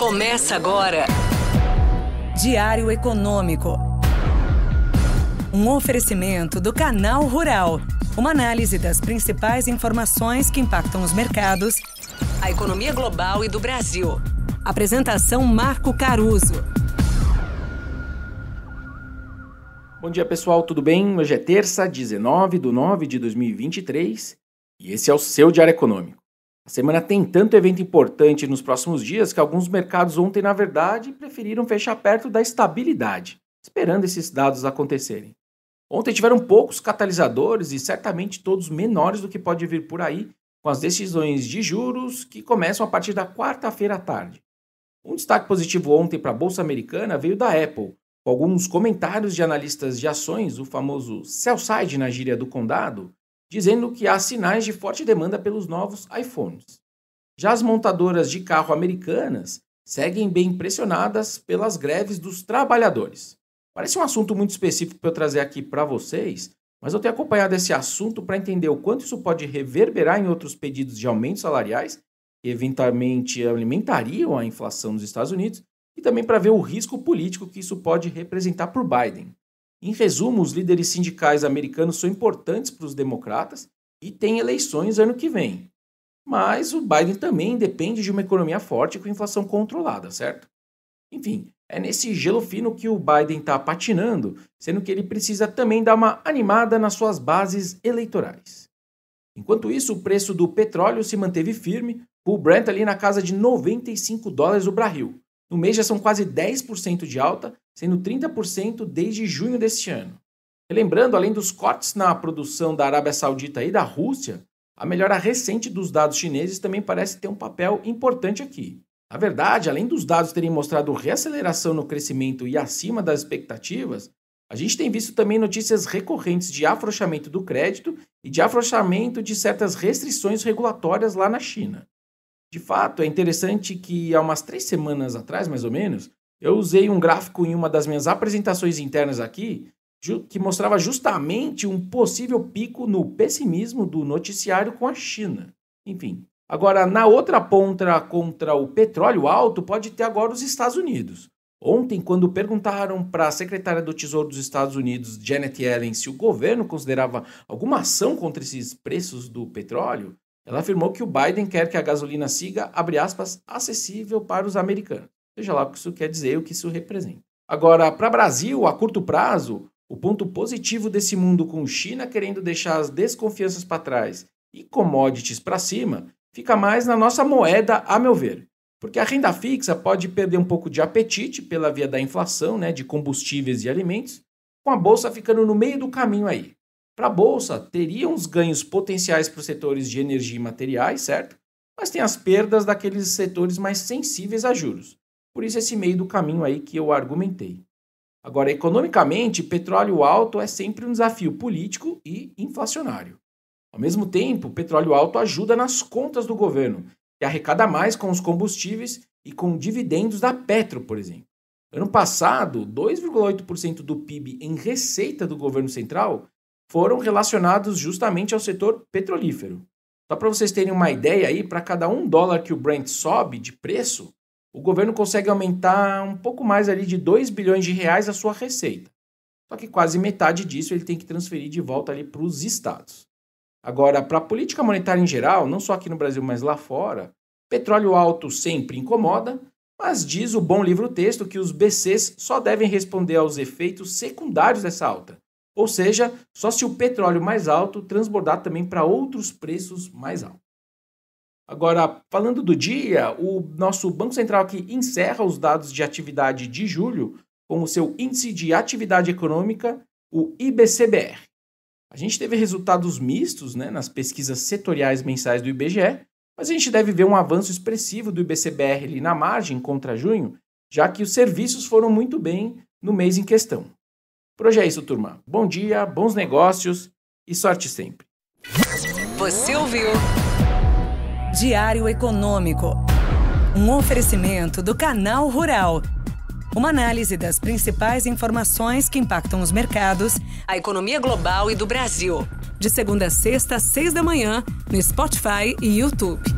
Começa agora. Diário Econômico. Um oferecimento do Canal Rural. Uma análise das principais informações que impactam os mercados, a economia global e do Brasil. Apresentação Marco Caruso. Bom dia, pessoal, tudo bem? Hoje é terça, 19 de 9 de 2023 e esse é o seu Diário Econômico. A semana tem tanto evento importante nos próximos dias que alguns mercados ontem, na verdade, preferiram fechar perto da estabilidade, esperando esses dados acontecerem. Ontem tiveram poucos catalisadores e certamente todos menores do que pode vir por aí com as decisões de juros que começam a partir da quarta-feira à tarde. Um destaque positivo ontem para a bolsa americana veio da Apple, com alguns comentários de analistas de ações, o famoso sell side na gíria do condado, dizendo que há sinais de forte demanda pelos novos iPhones. Já as montadoras de carro americanas seguem bem pressionadas pelas greves dos trabalhadores. Parece um assunto muito específico para eu trazer aqui para vocês, mas eu tenho acompanhado esse assunto para entender o quanto isso pode reverberar em outros pedidos de aumentos salariais, que eventualmente alimentariam a inflação nos Estados Unidos, e também para ver o risco político que isso pode representar para Biden. Em resumo, os líderes sindicais americanos são importantes para os democratas e têm eleições ano que vem. Mas o Biden também depende de uma economia forte com inflação controlada, certo? Enfim, é nesse gelo fino que o Biden está patinando, sendo que ele precisa também dar uma animada nas suas bases eleitorais. Enquanto isso, o preço do petróleo se manteve firme, com o Brent ali na casa de 95 dólares o barril, no mês já são quase 10% de alta, sendo 30% desde junho deste ano. E lembrando, além dos cortes na produção da Arábia Saudita e da Rússia, a melhora recente dos dados chineses também parece ter um papel importante aqui. Na verdade, além dos dados terem mostrado reaceleração no crescimento e acima das expectativas, a gente tem visto também notícias recorrentes de afrouxamento do crédito e de afrouxamento de certas restrições regulatórias lá na China. De fato, é interessante que há umas três semanas atrás, mais ou menos, eu usei um gráfico em uma das minhas apresentações internas aqui, que mostrava justamente um possível pico no pessimismo do noticiário com a China. Enfim. Agora, na outra ponta contra o petróleo alto, pode ter agora os Estados Unidos. Ontem, quando perguntaram para a secretária do Tesouro dos Estados Unidos, Janet Yellen, se o governo considerava alguma ação contra esses preços do petróleo, ela afirmou que o Biden quer que a gasolina siga, abre aspas, acessível para os americanos. Veja lá o que isso quer dizer, e o que isso representa. Agora, para Brasil, a curto prazo, o ponto positivo desse mundo com China querendo deixar as desconfianças para trás e commodities para cima, fica mais na nossa moeda, a meu ver. Porque a renda fixa pode perder um pouco de apetite pela via da inflação, né, de combustíveis e alimentos, com a bolsa ficando no meio do caminho aí para a bolsa, teria uns ganhos potenciais para os setores de energia e materiais, certo? Mas tem as perdas daqueles setores mais sensíveis a juros. Por isso esse meio do caminho aí que eu argumentei. Agora, economicamente, petróleo alto é sempre um desafio político e inflacionário. Ao mesmo tempo, petróleo alto ajuda nas contas do governo, que arrecada mais com os combustíveis e com dividendos da Petro, por exemplo. Ano passado, 2,8% do PIB em receita do governo central foram relacionados justamente ao setor petrolífero. Só para vocês terem uma ideia aí, para cada um dólar que o Brent sobe de preço, o governo consegue aumentar um pouco mais ali de 2 bilhões de reais a sua receita. Só que quase metade disso ele tem que transferir de volta ali para os estados. Agora, para a política monetária em geral, não só aqui no Brasil, mas lá fora, petróleo alto sempre incomoda, mas diz o bom livro texto que os BCs só devem responder aos efeitos secundários dessa alta, ou seja, só se o petróleo mais alto transbordar também para outros preços mais altos. Agora, falando do dia, o nosso Banco Central que encerra os dados de atividade de julho com o seu Índice de Atividade Econômica, o IBCBR. A gente teve resultados mistos né, nas pesquisas setoriais mensais do IBGE, mas a gente deve ver um avanço expressivo do IBCBR ali na margem contra junho, já que os serviços foram muito bem no mês em questão. Por hoje é isso, turma. Bom dia, bons negócios e sorte sempre. Você ouviu? Diário Econômico. Um oferecimento do Canal Rural. Uma análise das principais informações que impactam os mercados, a economia global e do Brasil. De segunda a sexta, às seis da manhã, no Spotify e YouTube.